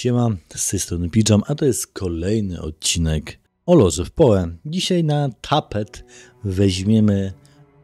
Siema, z tej strony Pijam, a to jest kolejny odcinek o loży w Poe. Dzisiaj na tapet weźmiemy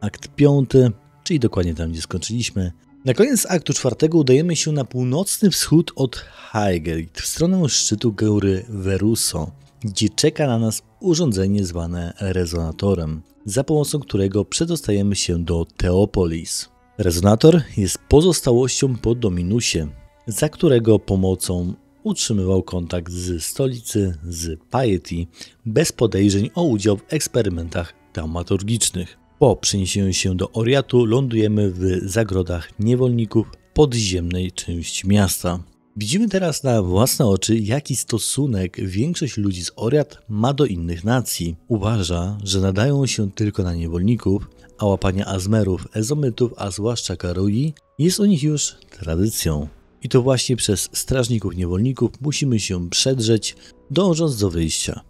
akt piąty, czyli dokładnie tam, gdzie skończyliśmy. Na koniec aktu czwartego udajemy się na północny wschód od Highgate, w stronę szczytu góry Veruso, gdzie czeka na nas urządzenie zwane rezonatorem, za pomocą którego przedostajemy się do Teopolis. Rezonator jest pozostałością po Dominusie, za którego pomocą utrzymywał kontakt z stolicy, z Piety, bez podejrzeń o udział w eksperymentach taumaturgicznych. Po przeniesieniu się do Oriatu lądujemy w zagrodach niewolników podziemnej części miasta. Widzimy teraz na własne oczy, jaki stosunek większość ludzi z Oriat ma do innych nacji. Uważa, że nadają się tylko na niewolników, a łapanie Azmerów, Ezomytów, a zwłaszcza Karui jest u nich już tradycją. I to właśnie przez strażników niewolników musimy się przedrzeć, dążąc do wyjścia.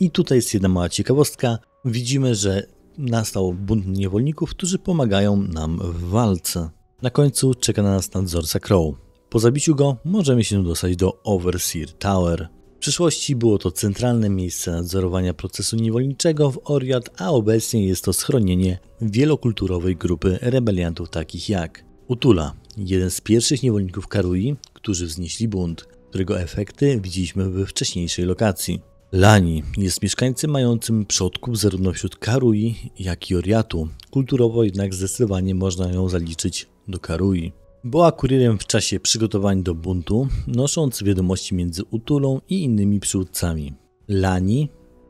I tutaj jest jedna mała ciekawostka. Widzimy, że nastał bunt niewolników, którzy pomagają nam w walce. Na końcu czeka na nas nadzorca Crow. Po zabiciu go możemy się dostać do Overseer Tower. W przyszłości było to centralne miejsce nadzorowania procesu niewolniczego w Oriad, a obecnie jest to schronienie wielokulturowej grupy rebeliantów takich jak Utula, jeden z pierwszych niewolników Karui, którzy wznieśli bunt, którego efekty widzieliśmy we wcześniejszej lokacji. Lani jest mieszkańcem mającym przodków zarówno wśród Karui, jak i Oriatu. Kulturowo jednak zdecydowanie można ją zaliczyć do Karui. Była kurierem w czasie przygotowań do buntu, nosząc wiadomości między Utulą i innymi przywódcami. Lani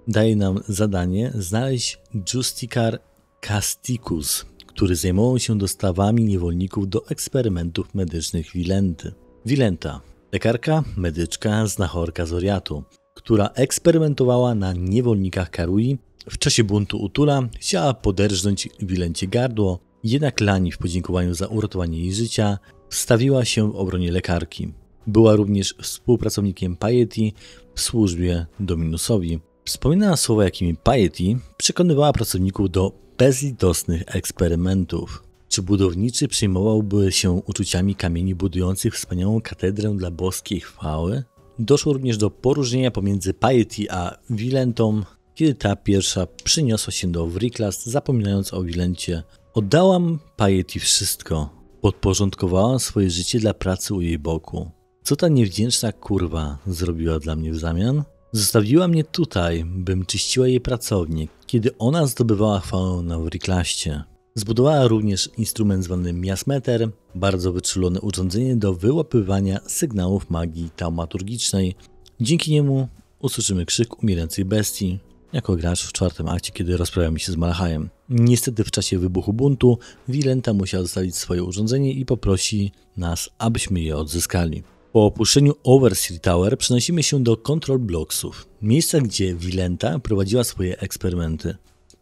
daje nam zadanie znaleźć Justicar Casticus, który zajmował się dostawami niewolników do eksperymentów medycznych Wilenty. Wilenta, lekarka, medyczka, znachorka z Oriatu, która eksperymentowała na niewolnikach Karui, w czasie buntu Utula chciała poderżnąć Wilencie gardło, jednak Lani w podziękowaniu za uratowanie jej życia wstawiła się w obronie lekarki. Była również współpracownikiem Pajeti w służbie Dominusowi. Wspominała słowa, jakimi Pajeti przekonywała pracowników do bezlitosnych eksperymentów. Czy budowniczy przyjmowałby się uczuciami kamieni budujących wspaniałą katedrę dla boskiej chwały? Doszło również do poróżnienia pomiędzy Piety a Wilentą, kiedy ta pierwsza przyniosła się do Wriklas, zapominając o Wilencie. Oddałam Piety wszystko. Podporządkowałam swoje życie dla pracy u jej boku. Co ta niewdzięczna kurwa zrobiła dla mnie w zamian? Zostawiła mnie tutaj, bym czyściła jej pracownik, kiedy ona zdobywała chwałę na Wriklaście. Zbudowała również instrument zwany miasmeter, bardzo wyczulone urządzenie do wyłapywania sygnałów magii taumaturgicznej. Dzięki niemu usłyszymy krzyk umierającej bestii, jako gracz w czwartym akcie, kiedy rozprawiamy się z Malachajem. Niestety w czasie wybuchu buntu Wilenta musiała zostawić swoje urządzenie i poprosi nas, abyśmy je odzyskali. Po opuszczeniu Overseer Tower przenosimy się do Control Blocksów, miejsca gdzie Wilenta prowadziła swoje eksperymenty.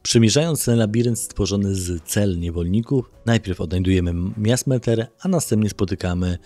Przymierzając ten labirynt stworzony z cel niewolników, najpierw odnajdujemy Miasmeter, a następnie spotykamy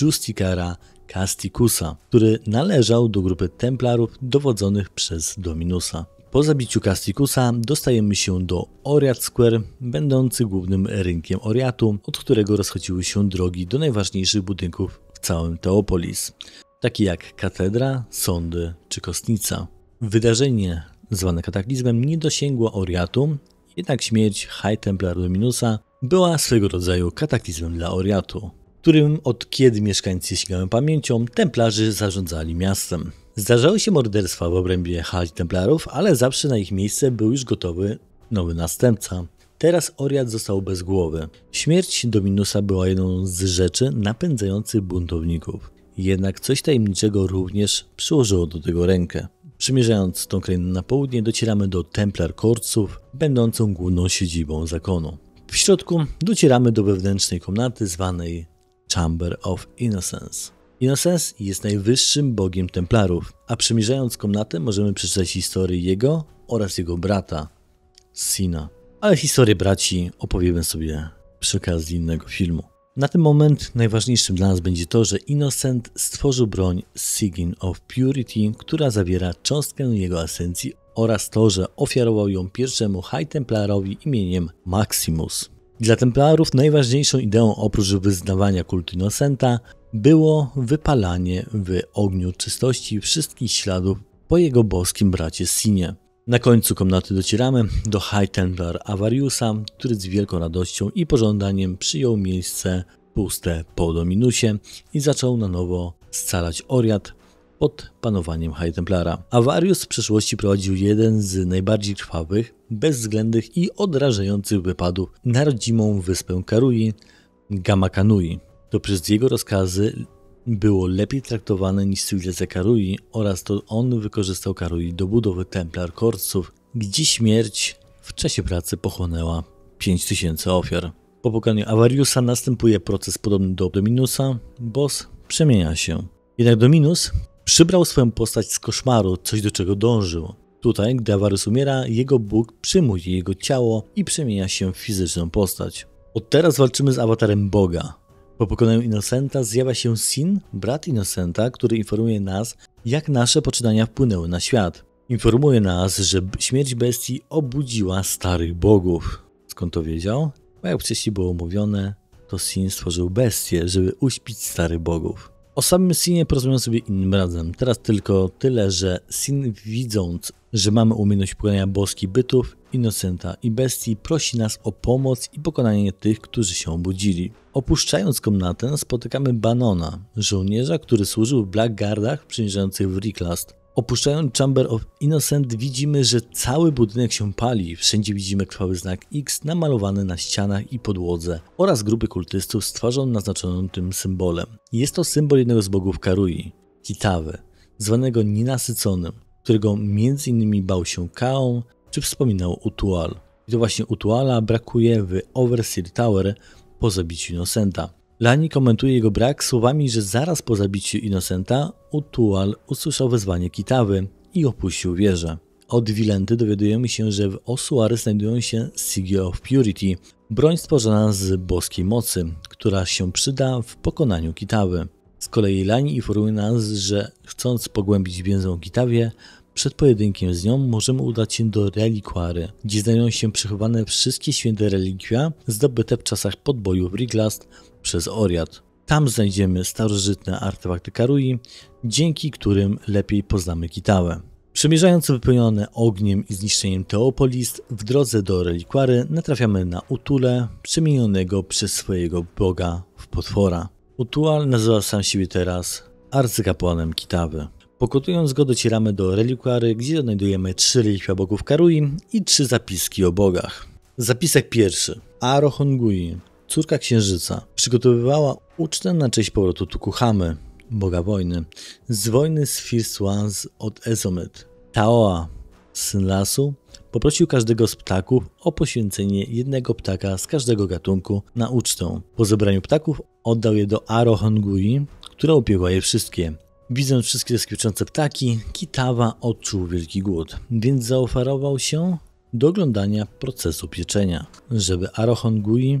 Justicara Castikusa, który należał do grupy Templarów dowodzonych przez Dominusa. Po zabiciu Castikusa dostajemy się do Oriat Square, będący głównym rynkiem Oriatu, od którego rozchodziły się drogi do najważniejszych budynków całym Teopolis, takie jak katedra, sądy czy kostnica. Wydarzenie zwane kataklizmem nie dosięgło Oriatu, jednak śmierć High Templar Dominusa była swego rodzaju kataklizmem dla Oriatu, którym od kiedy mieszkańcy śmiały pamięcią, templarzy zarządzali miastem. Zdarzały się morderstwa w obrębie High Templarów, ale zawsze na ich miejsce był już gotowy nowy następca. Teraz Oriad został bez głowy. Śmierć Dominusa była jedną z rzeczy napędzających buntowników. Jednak coś tajemniczego również przyłożyło do tego rękę. Przymierzając tą krainę na południe, docieramy do Templar Korców, będącą główną siedzibą zakonu. W środku docieramy do wewnętrznej komnaty zwanej Chamber of Innocence. Innocence jest najwyższym bogiem Templarów, a przymierzając komnatę możemy przeczytać historię jego oraz jego brata, Sina ale historię braci opowiemy sobie przy okazji innego filmu. Na ten moment najważniejszym dla nas będzie to, że Innocent stworzył broń Sigin of Purity, która zawiera cząstkę jego esencji oraz to, że ofiarował ją pierwszemu High Templarowi imieniem Maximus. Dla Templarów najważniejszą ideą oprócz wyznawania kultu Innocenta było wypalanie w ogniu czystości wszystkich śladów po jego boskim bracie Sinie. Na końcu komnaty docieramy do Templar Avariusa, który z wielką radością i pożądaniem przyjął miejsce puste po Dominusie i zaczął na nowo scalać Oriat pod panowaniem High Templara. Awarius w przeszłości prowadził jeden z najbardziej krwawych, bezwzględnych i odrażających wypadów na rodzimą wyspę Karui, Gamakanui. To przez jego rozkazy było lepiej traktowane niż Suilese Karui oraz to on wykorzystał Karui do budowy Templar Korców, gdzie śmierć w czasie pracy pochłonęła 5000 ofiar. Po pokonaniu Awariusa następuje proces podobny do Dominusa, boss przemienia się. Jednak Dominus przybrał swoją postać z koszmaru, coś do czego dążył. Tutaj, gdy Awarius umiera, jego Bóg przyjmuje jego ciało i przemienia się w fizyczną postać. Od teraz walczymy z awatarem Boga, po pokonaniu Innocenta zjawia się Sin, brat Innocenta, który informuje nas, jak nasze poczynania wpłynęły na świat. Informuje nas, że śmierć bestii obudziła starych bogów. Skąd to wiedział? Bo jak wcześniej było mówione, to Sin stworzył bestię, żeby uśpić starych bogów. O samym Sinie porozmawiam sobie innym razem. Teraz tylko tyle, że Sin widząc, że mamy umiejętność pokonania boskich bytów, Innocenta i Bestii prosi nas o pomoc i pokonanie tych, którzy się obudzili. Opuszczając komnatę spotykamy Banona, żołnierza, który służył w Blackguardach przymierzających w Ricklast. Opuszczając Chamber of Innocent widzimy, że cały budynek się pali. Wszędzie widzimy krwawy znak X namalowany na ścianach i podłodze oraz grupy kultystów z naznaczoną tym symbolem. Jest to symbol jednego z bogów Karui, Kitawy, zwanego Nienasyconym, którego między innymi bał się Kaon, czy wspominał Utual. I to właśnie Utuala brakuje w Overseer Tower po zabiciu Innocenta. Lani komentuje jego brak słowami, że zaraz po zabiciu Innocenta Utual usłyszał wezwanie Kitawy i opuścił wieżę. Od Wilenty dowiadujemy się, że w Osuary znajdują się Sigil of Purity, broń stworzona z boskiej mocy, która się przyda w pokonaniu Kitawy. Z kolei Lani informuje nas, że chcąc pogłębić więzę o Kitawie, przed pojedynkiem z nią możemy udać się do relikwary, gdzie znajdują się przechowane wszystkie święte relikwia zdobyte w czasach podboju w Riglast przez Oriad. Tam znajdziemy starożytne artefakty Karui, dzięki którym lepiej poznamy Kitałę. Przemierzając wypełnione ogniem i zniszczeniem Teopolis, w drodze do relikwary natrafiamy na Utule, przemienionego przez swojego boga w potwora. Utual nazywa sam siebie teraz arcykapłanem Kitawy. Pokutując go docieramy do relikwiary, gdzie znajdujemy trzy relikwia bogów Karui i trzy zapiski o bogach. Zapisek pierwszy. Arohongui, córka księżyca, przygotowywała ucztę na cześć powrotu Tukuhamy, boga wojny, z wojny z First Ones od Ezomet. Taoa, syn lasu, poprosił każdego z ptaków o poświęcenie jednego ptaka z każdego gatunku na ucztę. Po zebraniu ptaków oddał je do Arohongui, która upiekła je wszystkie. Widząc wszystkie skryczące ptaki, Kitawa odczuł wielki głód, więc zaoferował się do oglądania procesu pieczenia, żeby Arohon Gui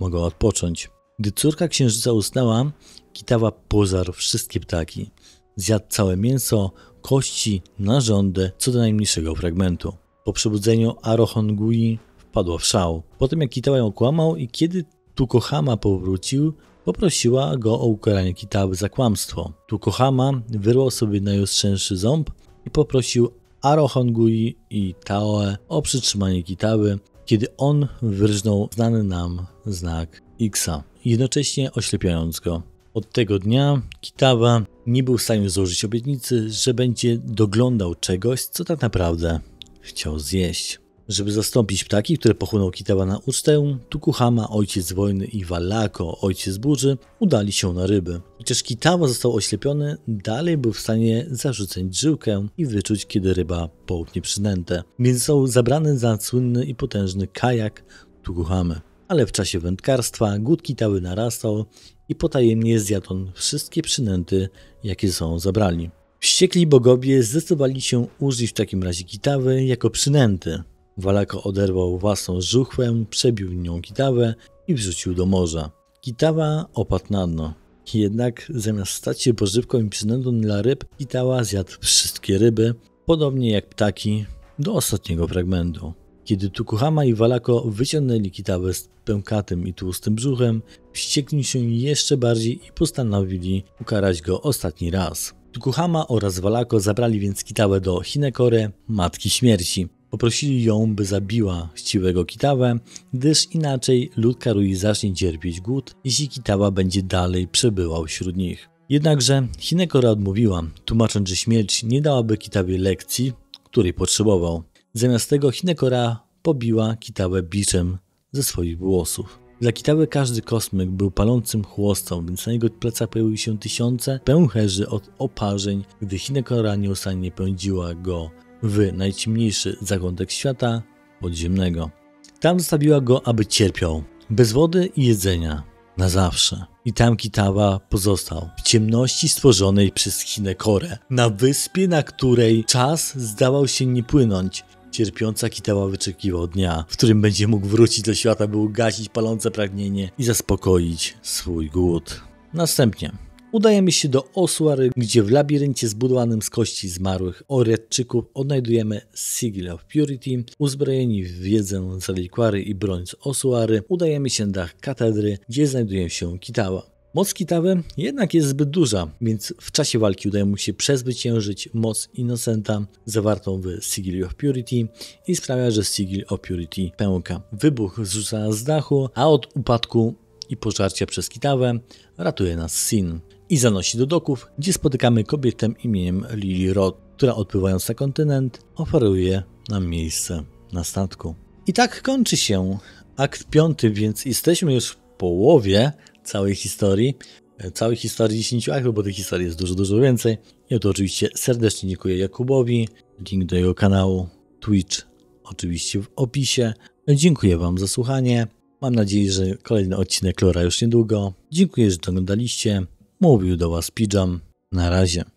mogła odpocząć. Gdy córka księżyca usnęła, Kitawa pożarł wszystkie ptaki. Zjadł całe mięso, kości, narządy, co do najmniejszego fragmentu. Po przebudzeniu Arohon Gui wpadła w szał. Po tym jak Kitawa ją okłamał i kiedy Tukohama powrócił, Poprosiła go o ukaranie Kitały za kłamstwo. Tu wyrwał sobie najostrzęszy ząb i poprosił Arohongui i Taoe o przytrzymanie Kitały, kiedy on wyrżnął znany nam znak Xa, jednocześnie oślepiając go. Od tego dnia Kitawa nie był w stanie złożyć obietnicy, że będzie doglądał czegoś, co tak naprawdę chciał zjeść. Żeby zastąpić ptaki, które pochłonął Kitawa na ucztę, Tukuhama, ojciec wojny i Wallako, ojciec burzy, udali się na ryby. Chociaż Kitawa został oślepiony, dalej był w stanie zarzucać żyłkę i wyczuć, kiedy ryba połknie przynętę, więc został zabrany za słynny i potężny kajak Tukuhamy. Ale w czasie wędkarstwa głód Kitały narastał i potajemnie zjadł on wszystkie przynęty, jakie są zabrali. Wściekli bogowie zdecydowali się użyć w takim razie Kitawy jako przynęty – Walako oderwał własną żuchwę, przebił nią kitawę i wrzucił do morza. Kitawa opadł na dno. Jednak zamiast stać się pożywką i przynętą dla ryb, kitała zjadł wszystkie ryby, podobnie jak ptaki, do ostatniego fragmentu. Kiedy Tukuhama i Walako wyciągnęli kitawę z pękatym i tłustym brzuchem, wściekli się jeszcze bardziej i postanowili ukarać go ostatni raz. Tukuhama oraz Walako zabrali więc kitawę do Hinekore, matki śmierci, Poprosili ją, by zabiła chciwego Kitawę, gdyż inaczej lud Karui zacznie cierpieć głód, jeśli Kitawa będzie dalej przebywał wśród nich. Jednakże Hinekora odmówiła, tłumacząc, że śmierć nie dałaby Kitawie lekcji, której potrzebował. Zamiast tego Hinekora pobiła Kitawę biczem ze swoich włosów. Dla Kitały każdy kosmyk był palącym chłostą, więc na jego plecach pojawiły się tysiące pęcherzy od oparzeń, gdy Hinekora nieustannie pędziła go w najciemniejszy zakątek świata podziemnego. Tam zostawiła go, aby cierpiał, bez wody i jedzenia, na zawsze. I tam Kitawa pozostał, w ciemności stworzonej przez Hinekorę, na wyspie, na której czas zdawał się nie płynąć. Cierpiąca Kitawa wyczekiwał dnia, w którym będzie mógł wrócić do świata, by ugasić palące pragnienie i zaspokoić swój głód. Następnie Udajemy się do Osuary, gdzie w labiryncie zbudowanym z kości zmarłych Oriadczyków odnajdujemy Sigil of Purity. Uzbrojeni w wiedzę Zalikwary i broń z Osuary. udajemy się do dach katedry, gdzie znajduje się Kitała. Moc Kitawy jednak jest zbyt duża, więc w czasie walki udaje mu się przezwyciężyć moc Innocenta zawartą w Sigil of Purity i sprawia, że Sigil of Purity pęka. Wybuch zrzuca nas z dachu, a od upadku i pożarcia przez Kitawę ratuje nas Sin i zanosi do doków, gdzie spotykamy kobietę imieniem Lily Roth, która odpływając na kontynent oferuje nam miejsce na statku. I tak kończy się akt piąty, więc jesteśmy już w połowie całej historii, e, całej historii 10 aktów, bo tych historii jest dużo, dużo więcej. Ja to oczywiście serdecznie dziękuję Jakubowi, link do jego kanału Twitch oczywiście w opisie. Dziękuję Wam za słuchanie. Mam nadzieję, że kolejny odcinek Lora już niedługo. Dziękuję, że to oglądaliście. Mówił do Was Pidżam. Na razie.